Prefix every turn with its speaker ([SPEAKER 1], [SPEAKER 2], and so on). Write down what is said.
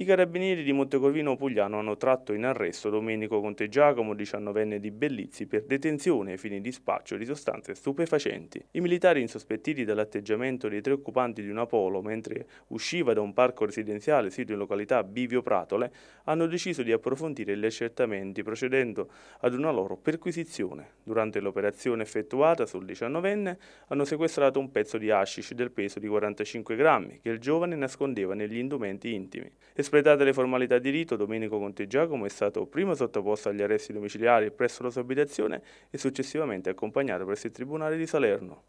[SPEAKER 1] I carabinieri di Montecorvino Pugliano hanno tratto in arresto Domenico Contegiacomo, 19enne di Bellizzi, per detenzione ai fini di spaccio di sostanze stupefacenti. I militari insospettiti dall'atteggiamento dei tre occupanti di una polo mentre usciva da un parco residenziale sito in località Bivio Pratole hanno deciso di approfondire gli accertamenti procedendo ad una loro perquisizione. Durante l'operazione effettuata sul 19enne hanno sequestrato un pezzo di hashish del peso di 45 grammi che il giovane nascondeva negli indumenti intimi. Espletate le formalità di rito, Domenico Conte Giacomo è stato prima sottoposto agli arresti domiciliari presso la sua abitazione e successivamente accompagnato presso il Tribunale di Salerno.